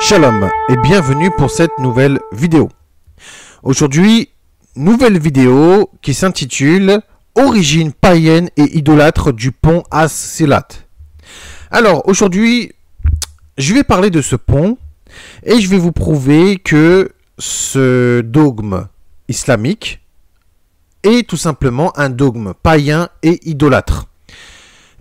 Shalom et bienvenue pour cette nouvelle vidéo. Aujourd'hui, nouvelle vidéo qui s'intitule Origine païenne et idolâtre du pont As-Silat. Alors aujourd'hui, je vais parler de ce pont et je vais vous prouver que ce dogme islamique et tout simplement un dogme païen et idolâtre.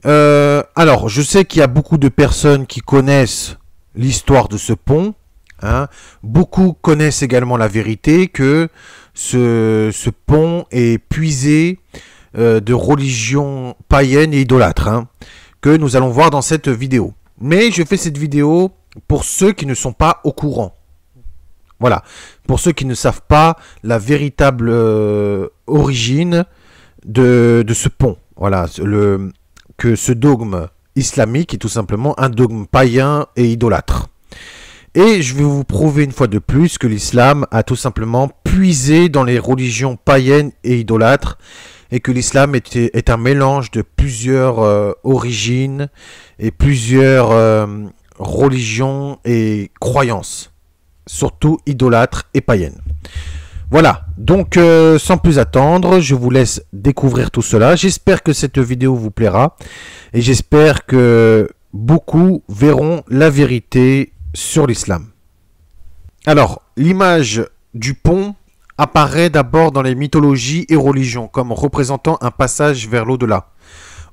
Euh, alors, je sais qu'il y a beaucoup de personnes qui connaissent l'histoire de ce pont. Hein. Beaucoup connaissent également la vérité que ce, pont est puisé euh, de religions païennes et idolâtres, hein, que nous allons voir dans cette vidéo. Mais je fais cette vidéo pour ceux qui ne sont pas au courant. Voilà. Pour ceux qui ne savent pas la véritable euh, origine de, ce pont. Voilà. que ce dogme islamique est tout simplement un dogme païen et idolâtre. Et je vais vous prouver une fois de plus que l'islam a tout simplement puisé dans les religions païennes et idolâtres et que l'islam est, un mélange de plusieurs euh, origines et plusieurs euh, religions et croyances surtout idolâtre et païenne. Voilà, donc euh, sans plus attendre, je vous laisse découvrir tout cela. J'espère que cette vidéo vous plaira et j'espère que beaucoup verront la vérité sur l'islam. Alors, l'image du pont apparaît d'abord dans les mythologies et religions comme représentant un passage vers l'au-delà.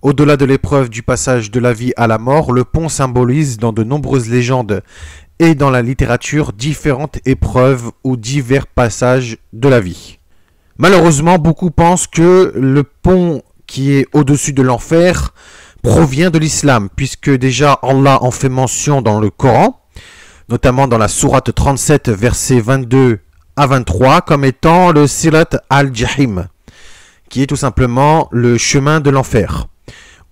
Au-delà de l'épreuve du passage de la vie à la mort, le pont symbolise dans de nombreuses légendes et dans la littérature différentes épreuves ou divers passages de la vie. Malheureusement, beaucoup pensent que le pont qui est au-dessus de l'enfer provient de l'islam, puisque déjà Allah en fait mention dans le Coran, notamment dans la sourate 37, versets 22 à 23, comme étant le Sirat al-Jahim, qui est tout simplement le chemin de l'enfer,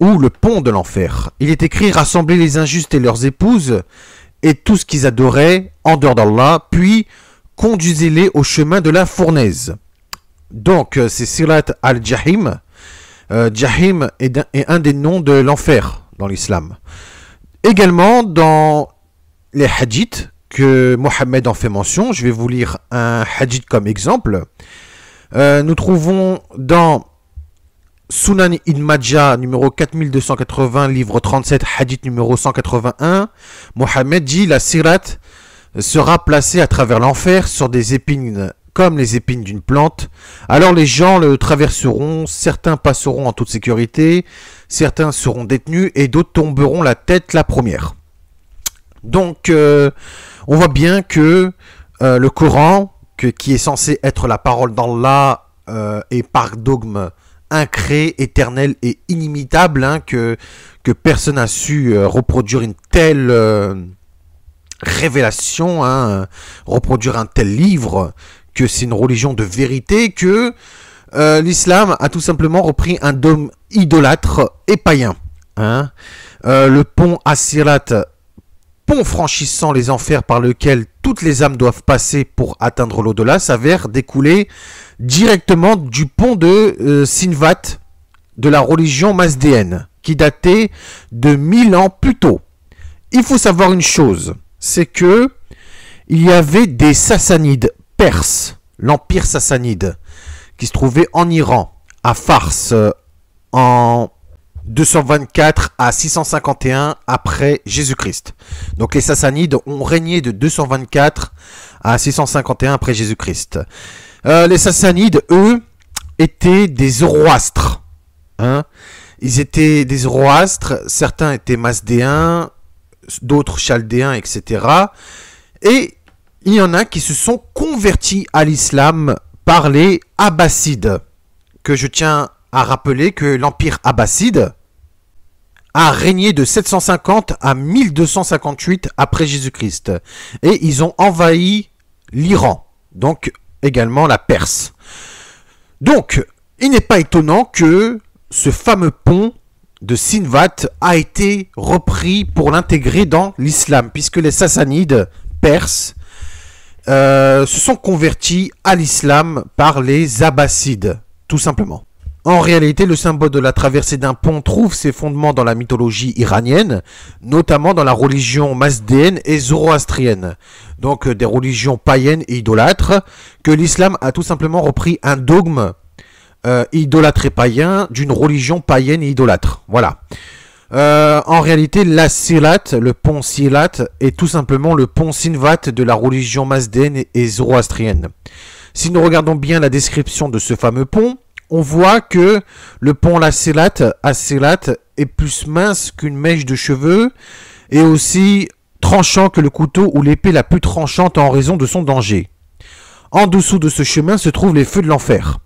ou le pont de l'enfer. Il est écrit Rassembler les injustes et leurs épouses, et tout ce qu'ils adoraient en dehors d'Allah, puis conduisez-les au chemin de la fournaise. Donc, euh, c'est Sirat al-Jahim. Euh, Jahim est un, des noms de l'enfer dans l'islam. Également, dans les hadiths que Mohammed en fait mention, je vais vous lire un hadith comme exemple. Euh, nous trouvons dans Sunan Majah, numéro 4280, livre 37, hadith numéro 181, Mohammed dit la sirat euh, sera placée à travers l'enfer sur des épines comme les épines d'une plante. Alors les gens le traverseront, certains passeront en toute sécurité, certains seront détenus et d'autres tomberont la tête la première. Donc euh, on voit bien que euh, le Coran, qui est censé être la parole d'Allah est et par dogme incréé, éternel et inimitable, hein, que, que personne n'a su euh, reproduire une telle euh, révélation, hein, euh, reproduire un tel livre, que c'est une religion de vérité, que l'islam a tout simplement repris un dôme idolâtre et païen. Hein. le pont Asirat, pont franchissant les enfers par lequel toutes les âmes doivent passer pour atteindre l'au-delà, s'avère découler directement du pont de euh, Sinvat de la religion masdéenne, qui datait de 1000 ans plus tôt. Il faut savoir une chose, c'est que il y avait des Sassanides perses, l'empire sassanide, qui se trouvait en Iran, à Fars, euh, en 224 à 651 après Jésus-Christ. Donc les Sassanides ont régné de 224 à 651 après Jésus-Christ. Euh, les Sassanides, eux, étaient des zoroastres. Hein. Ils étaient des zoroastres, certains étaient masdéens, d'autres chaldéens, etc. Et il y en a qui se sont convertis à l'islam par les abbassides. Que je tiens à rappeler que l'empire abbasside a régné de 750 à 1258 après Jésus-Christ. Et ils ont envahi l'Iran. Donc également la Perse. Donc, il n'est pas étonnant que ce fameux pont de Sinvat a été repris pour l'intégrer dans l'islam, puisque les Sassanides perses euh, se sont convertis à l'islam par les Abbassides, tout simplement. En réalité, le symbole de la traversée d'un pont trouve ses fondements dans la mythologie iranienne, notamment dans la religion mazdéenne et zoroastrienne donc euh, des religions païennes et idolâtres, que l'islam a tout simplement repris un dogme euh, idolâtre et païen d'une religion païenne et idolâtre. Voilà. Euh, en réalité, la silat, le pont silat, est tout simplement le pont sinvat de la religion mazdéenne et zoroastrienne. Si nous regardons bien la description de ce fameux pont, on voit que le pont la silat, est plus mince qu'une mèche de cheveux et aussi tranchant que le couteau ou l'épée la plus tranchante en raison de son danger. En dessous de ce chemin se trouvent les feux de l'enfer,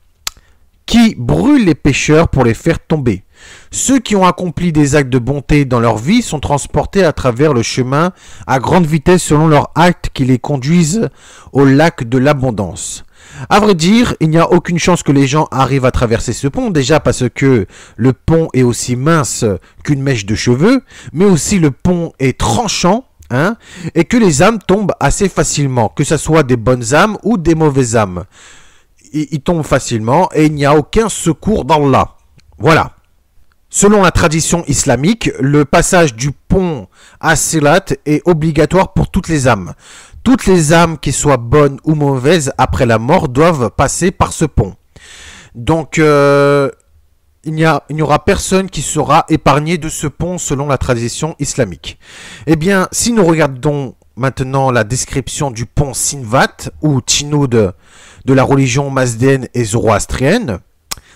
qui brûlent les pêcheurs pour les faire tomber. Ceux qui ont accompli des actes de bonté dans leur vie sont transportés à travers le chemin à grande vitesse selon leurs actes qui les conduisent au lac de l'abondance. À vrai dire, il n'y a aucune chance que les gens arrivent à traverser ce pont, déjà parce que le pont est aussi mince qu'une mèche de cheveux, mais aussi le pont est tranchant Hein, et que les âmes tombent assez facilement, que ce soit des bonnes âmes ou des mauvaises âmes. Ils tombent facilement et il n'y a aucun secours dans la Voilà. Selon la tradition islamique, le passage du pont à Silat est obligatoire pour toutes les âmes. Toutes les âmes, qui soient bonnes ou mauvaises, après la mort, doivent passer par ce pont. Donc, euh, il n'y, aura personne qui sera épargné de ce pont selon la tradition islamique. Eh bien, si nous regardons maintenant la description du pont Sinvat, ou Tinoud de la religion mazdéenne et zoroastrienne,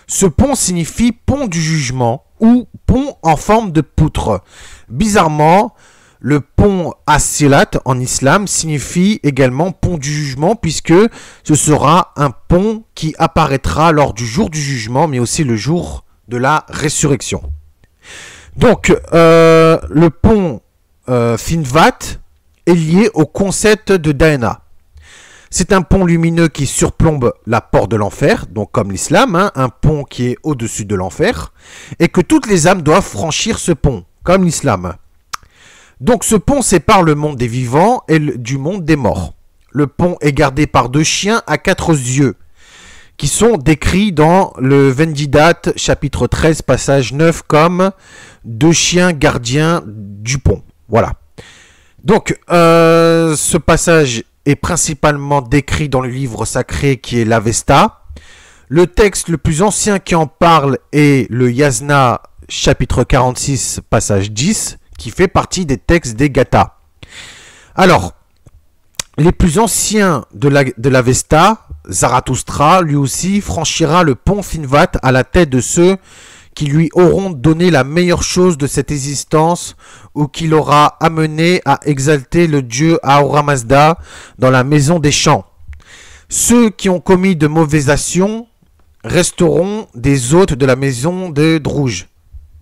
ce pont signifie pont du jugement ou pont en forme de poutre. Bizarrement, le pont Asilat en islam signifie également pont du jugement puisque ce sera un pont qui apparaîtra lors du jour du jugement mais aussi le jour de la résurrection. Donc, euh, le pont euh, Finvat est lié au concept de Dana. C'est un pont lumineux qui surplombe la porte de l'enfer, donc comme l'islam, hein, un pont qui est au-dessus de l'enfer, et que toutes les âmes doivent franchir ce pont, comme l'islam. Donc ce pont sépare le monde des vivants et du monde des morts. Le pont est gardé par deux chiens à quatre yeux, qui sont décrits dans le Vendidat chapitre 13 passage 9 comme deux chiens gardiens du pont. Voilà. Donc euh, ce passage est principalement décrit dans le livre sacré qui est l'Avesta. Le texte le plus ancien qui en parle est le Yasna chapitre 46 passage 10 qui fait partie des textes des Gathas. Alors, les plus anciens de l'Avesta la, Zarathustra, lui aussi, franchira le pont Finvat à la tête de ceux qui lui auront donné la meilleure chose de cette existence ou qui l'aura amené à exalter le dieu Ahura Mazda dans la maison des champs. Ceux qui ont commis de mauvaises actions resteront des hôtes de la maison de Drouge.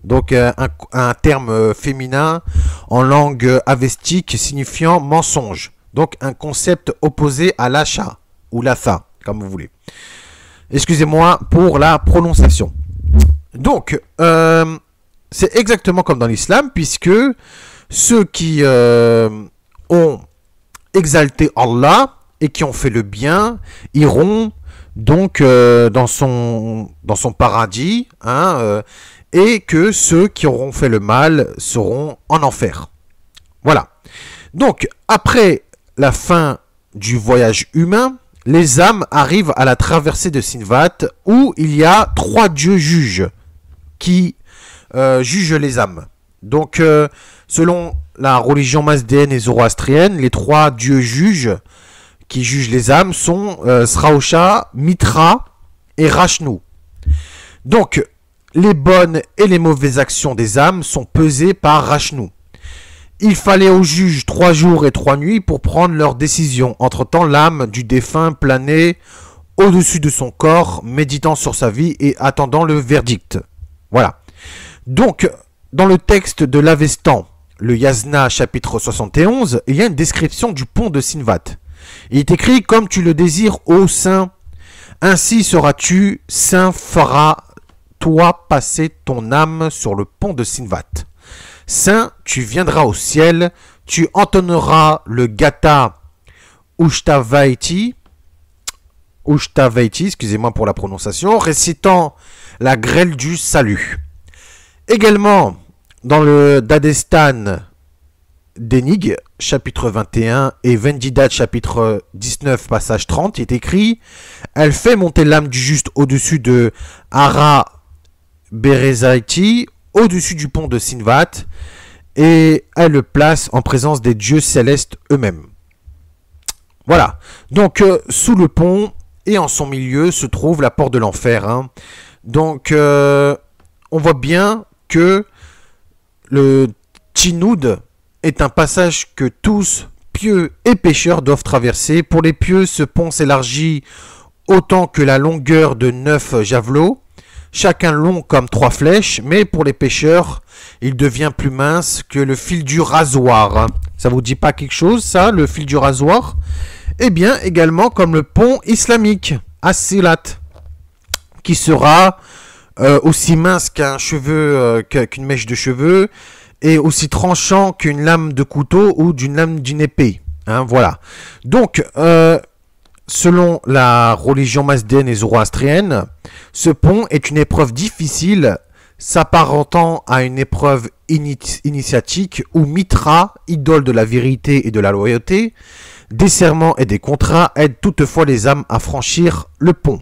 Donc euh, un, terme euh, féminin en langue euh, avestique signifiant mensonge. Donc un concept opposé à l'achat ou la comme vous voulez. Excusez-moi pour la prononciation. Donc, euh, c'est exactement comme dans l'islam, puisque ceux qui euh, ont exalté Allah et qui ont fait le bien iront donc euh, dans, son, dans son paradis, hein, et que ceux qui auront fait le mal seront en enfer. Voilà. Donc, après la fin du voyage humain, les âmes arrivent à la traversée de Sinvat où il y a trois dieux juges qui euh, jugent les âmes. Donc, euh, selon la religion masdéenne et zoroastrienne, les trois dieux juges qui jugent les âmes sont euh, Srausha, Mitra et Rashnu. Donc, les bonnes et les mauvaises actions des âmes sont pesées par Rashnu. Il fallait aux juges trois jours et trois nuits pour prendre leur décision. Entre-temps, l'âme du défunt planait au-dessus de son corps, méditant sur sa vie et attendant le verdict. Voilà. Donc, dans le texte de l'Avestan, le Yasna, chapitre 71, il y a une description du pont de Sinvat. Il est écrit comme tu le désires, ô saint. Ainsi seras-tu, saint fera toi passer ton âme sur le pont de Sinvat saint, tu viendras au ciel, tu entonneras le Gata Ushtavaiti, excusez-moi pour la prononciation, récitant la grêle du salut. Également, dans le Dadestan d'Enig, chapitre 21, et Vendidad, chapitre 19, passage 30, est écrit Elle fait monter l'âme du juste au-dessus de Ara Berezaiti, au-dessus du pont de Sinvat et elle le place en présence des dieux célestes eux-mêmes. Voilà. Donc euh, sous le pont et en son milieu se trouve la porte de l'enfer. Hein. Donc euh, on voit bien que le Tchinoud est un passage que tous, pieux et pêcheurs doivent traverser. Pour les pieux, ce pont s'élargit autant que la longueur de neuf javelots chacun long comme trois flèches, mais pour les pêcheurs, il devient plus mince que le fil du rasoir. Ça vous dit pas quelque chose, ça, le fil du rasoir Eh bien, également comme le pont islamique, As-Silat, qui sera euh, aussi mince qu'un cheveu, euh, qu'une mèche de cheveux, et aussi tranchant qu'une lame de couteau ou d'une lame d'une épée. Hein, voilà. Donc, euh, selon la religion masdéenne et zoroastrienne, ce pont est une épreuve difficile s'apparentant à une épreuve initiatique où Mitra, idole de la vérité et de la loyauté, des serments et des contrats aident toutefois les âmes à franchir le pont.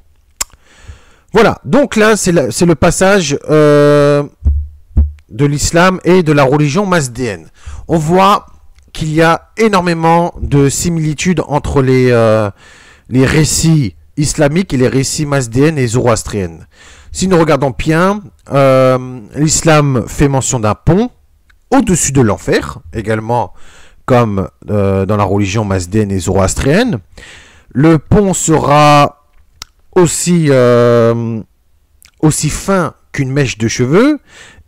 Voilà, donc là c'est le passage euh, de l'islam et de la religion mazdéenne. On voit qu'il y a énormément de similitudes entre les euh, récits islamique et les récits masdéennes et zoroastriennes. Si nous regardons bien, euh, l'islam fait mention d'un pont au-dessus de l'enfer, également comme euh, dans la religion mazdéenne et zoroastrienne. Le pont sera aussi, euh, aussi fin qu'une mèche de cheveux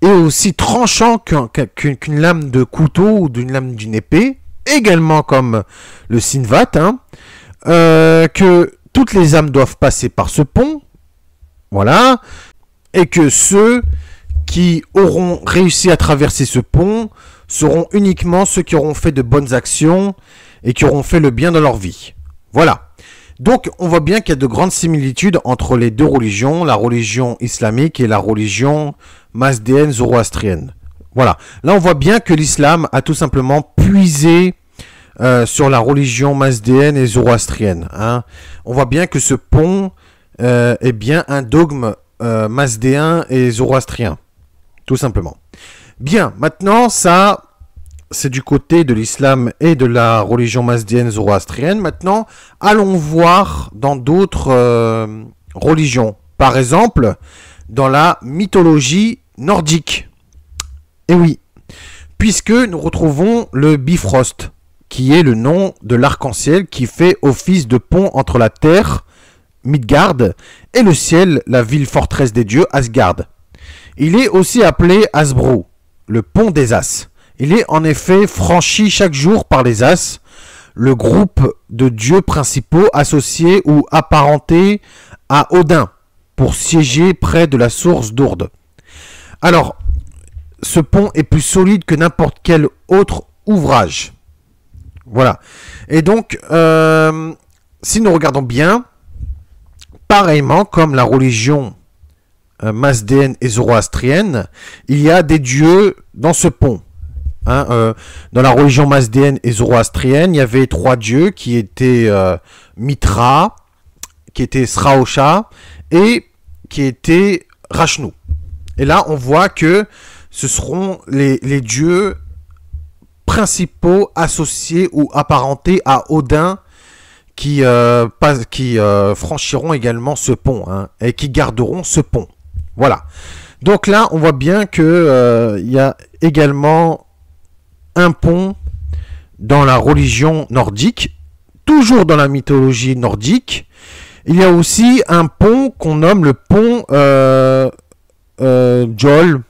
et aussi tranchant qu'une lame de couteau ou d'une lame d'une épée, également comme le Sinvat, hein, que toutes les âmes doivent passer par ce pont, voilà, et que ceux qui auront réussi à traverser ce pont seront uniquement ceux qui auront fait de bonnes actions et qui auront fait le bien dans leur vie. Voilà. Donc on voit bien qu'il y a de grandes similitudes entre les deux religions, la religion islamique et la religion mazdéenne zoroastrienne. Voilà. Là on voit bien que l'islam a tout simplement puisé euh, sur la religion mazdéenne et zoroastrienne. Hein. On voit bien que ce pont euh, est bien un dogme euh, mazdéen et zoroastrien, tout simplement. Bien, maintenant ça, c'est du côté de l'islam et de la religion mazdéenne zoroastrienne. Maintenant, allons voir dans d'autres religions. Par exemple, dans la mythologie nordique. Eh oui, puisque nous retrouvons le Bifrost qui est le nom de l'arc-en-ciel qui fait office de pont entre la terre, Midgard, et le ciel, la ville forteresse des dieux, Asgard. Il est aussi appelé Asbro, le pont des As. Il est en effet franchi chaque jour par les As, le groupe de dieux principaux associés ou apparentés à Odin, pour siéger près de la source d'Ourde. Alors, ce pont est plus solide que n'importe quel autre ouvrage. Voilà. Et donc, euh, si nous regardons bien, pareillement comme la religion euh, mazdéenne et zoroastrienne, il y a des dieux dans ce pont. Hein, euh, dans la religion masdéenne et zoroastrienne, il y avait trois dieux qui étaient Mitra, qui était Sraosha et qui était Rachnu. Et là, on voit que ce seront les dieux principaux associés ou apparentés à Odin qui, euh, euh, franchiront également ce pont hein, et qui garderont ce pont. Voilà. Donc là, on voit bien qu'il euh, y a également un pont dans la religion nordique, toujours dans la mythologie nordique. Il y a aussi un pont qu'on nomme le pont Jol.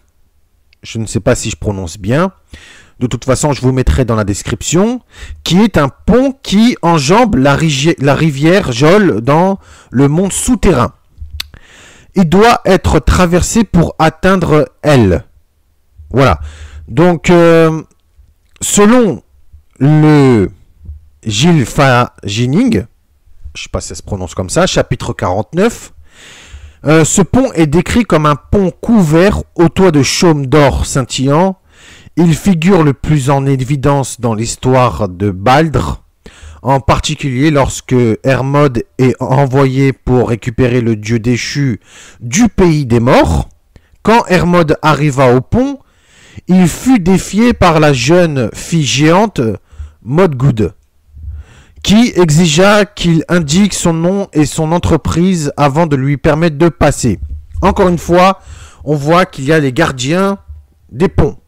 Je ne sais pas si je prononce bien de toute façon je vous mettrai dans la description, qui est un pont qui enjambe la, rivière Jol dans le monde souterrain. Il doit être traversé pour atteindre elle. Voilà. Donc, euh, selon le Gilles Fagining, je sais pas si ça se prononce comme ça, chapitre 49, euh, ce pont est décrit comme un pont couvert au toit de chaume d'or scintillant il figure le plus en évidence dans l'histoire de Baldr, en particulier lorsque Hermod est envoyé pour récupérer le dieu déchu du pays des morts. Quand Hermod arriva au pont, il fut défié par la jeune fille géante Modgood, qui exigea qu'il indique son nom et son entreprise avant de lui permettre de passer. Encore une fois, on voit qu'il y a les gardiens des ponts.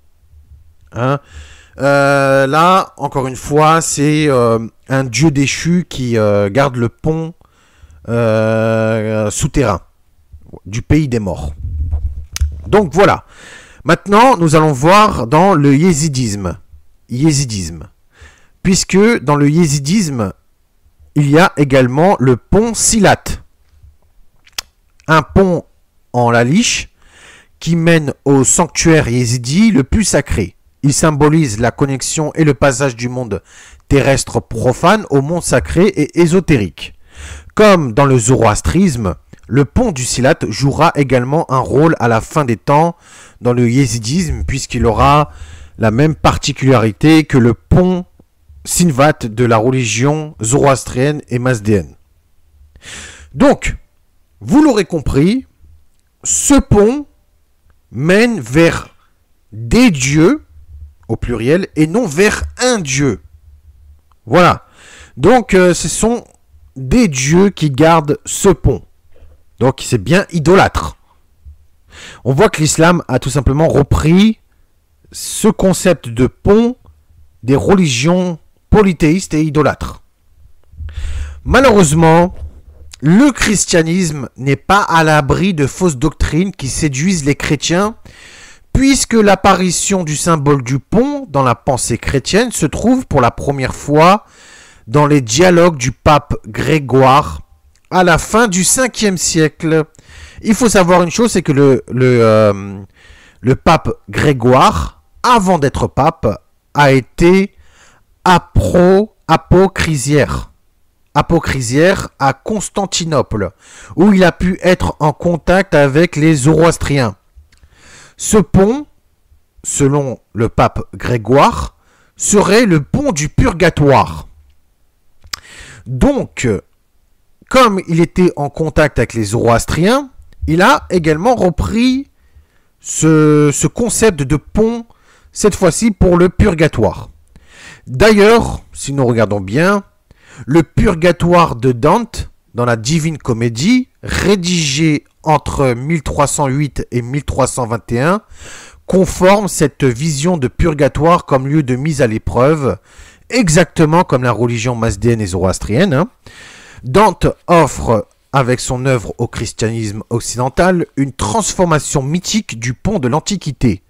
Hein. Euh, là, encore une fois, c'est euh, un dieu déchu qui euh, garde le pont souterrain du pays des morts. Donc voilà. Maintenant, nous allons voir dans le yézidisme. Yézidisme. Puisque dans le yézidisme, il y a également le pont Silat. Un pont en la liche qui mène au sanctuaire yézidi le plus sacré. Il symbolise la connexion et le passage du monde terrestre profane au monde sacré et ésotérique. Comme dans le zoroastrisme, le pont du silat jouera également un rôle à la fin des temps dans le yézidisme puisqu'il aura la même particularité que le pont Sinvat de la religion zoroastrienne et mazdéenne. Donc, vous l'aurez compris, ce pont mène vers des dieux au pluriel, et non vers un Dieu. Voilà. Donc euh, ce sont des dieux qui gardent ce pont. Donc c'est bien idolâtre. On voit que l'islam a tout simplement repris ce concept de pont des religions polythéistes et idolâtres. Malheureusement, le christianisme n'est pas à l'abri de fausses doctrines qui séduisent les chrétiens puisque l'apparition du symbole du pont dans la pensée chrétienne se trouve pour la première fois dans les dialogues du pape Grégoire à la fin du 5e siècle. Il faut savoir une chose, c'est que le, euh, pape Grégoire, avant d'être pape, a été apocrisière à Constantinople, où il a pu être en contact avec les Zoroastriens. Ce pont, selon le pape Grégoire, serait le pont du purgatoire. Donc, comme il était en contact avec les Zoroastriens, il a également repris ce, concept de pont, cette fois-ci pour le purgatoire. D'ailleurs, si nous regardons bien, le purgatoire de Dante, dans la Divine Comédie, rédigé entre 1308 et 1321 conforme cette vision de purgatoire comme lieu de mise à l'épreuve, exactement comme la religion masdéenne et zoroastrienne. Hein. Dante offre avec son œuvre au christianisme occidental une transformation mythique du pont de l'Antiquité,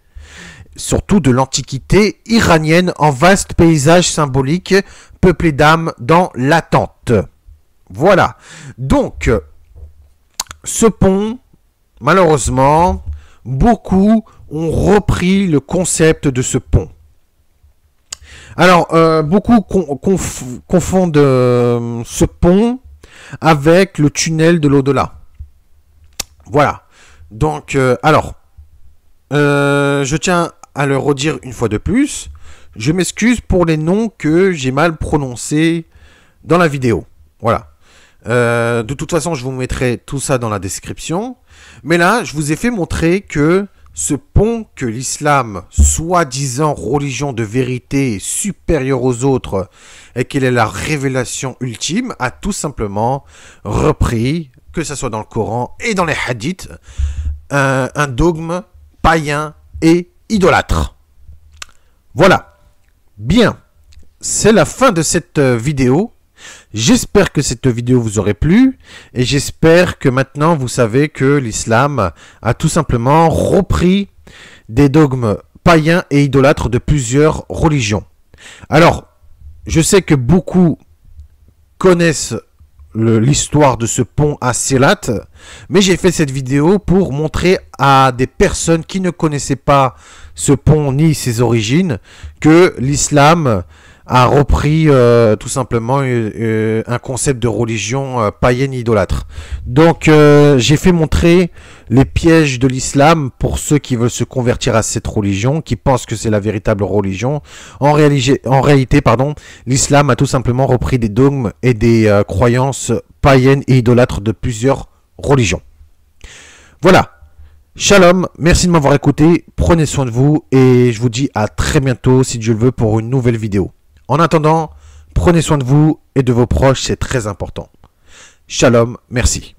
surtout de l'Antiquité iranienne en vaste paysage symbolique peuplé d'âmes dans l'attente. Voilà. Donc, ce pont, malheureusement, beaucoup ont repris le concept de ce pont. Alors, euh, beaucoup confondent euh, ce pont avec le tunnel de l'au-delà. Voilà. Donc, euh, alors, je tiens à le redire une fois de plus. Je m'excuse pour les noms que j'ai mal prononcés dans la vidéo. Voilà. Euh, de toute façon, je vous mettrai tout ça dans la description. Mais là, je vous ai fait montrer que ce pont que l'islam, soi-disant religion de vérité supérieure aux autres, et qu'il est la révélation ultime, a tout simplement repris, que ce soit dans le Coran et dans les hadiths, un dogme païen et idolâtre. Voilà. Bien. C'est la fin de cette euh, vidéo. J'espère que cette vidéo vous aurait plu et j'espère que maintenant vous savez que l'islam a tout simplement repris des dogmes païens et idolâtres de plusieurs religions. Alors, je sais que beaucoup connaissent l'histoire de ce pont à Selat, mais j'ai fait cette vidéo pour montrer à des personnes qui ne connaissaient pas ce pont ni ses origines que l'islam a repris euh, tout simplement euh, euh, un concept de religion païenne idolâtre. Donc j'ai fait montrer les pièges de l'islam pour ceux qui veulent se convertir à cette religion, qui pensent que c'est la véritable religion. En, en réalité, pardon, l'islam a tout simplement repris des dogmes et des croyances païennes et idolâtres de plusieurs religions. Voilà. Shalom, merci de m'avoir écouté, prenez soin de vous et je vous dis à très bientôt si Dieu le veut pour une nouvelle vidéo. En attendant, prenez soin de vous et de vos proches, c'est très important. Shalom, merci.